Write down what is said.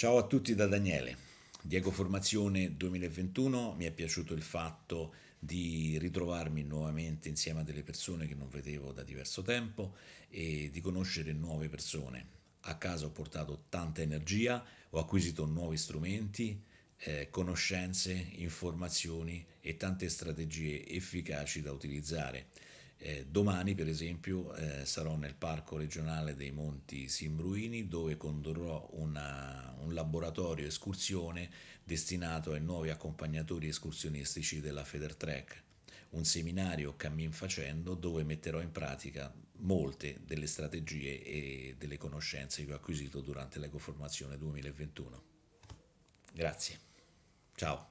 Ciao a tutti da Daniele. Diego Formazione 2021, mi è piaciuto il fatto di ritrovarmi nuovamente insieme a delle persone che non vedevo da diverso tempo e di conoscere nuove persone. A casa ho portato tanta energia, ho acquisito nuovi strumenti, eh, conoscenze, informazioni e tante strategie efficaci da utilizzare. Eh, domani, per esempio, eh, sarò nel Parco regionale dei Monti Simbruini dove condurrò una, un laboratorio escursione destinato ai nuovi accompagnatori escursionistici della Federtrek, un seminario cammin facendo dove metterò in pratica molte delle strategie e delle conoscenze che ho acquisito durante l'Ecoformazione 2021. Grazie. Ciao.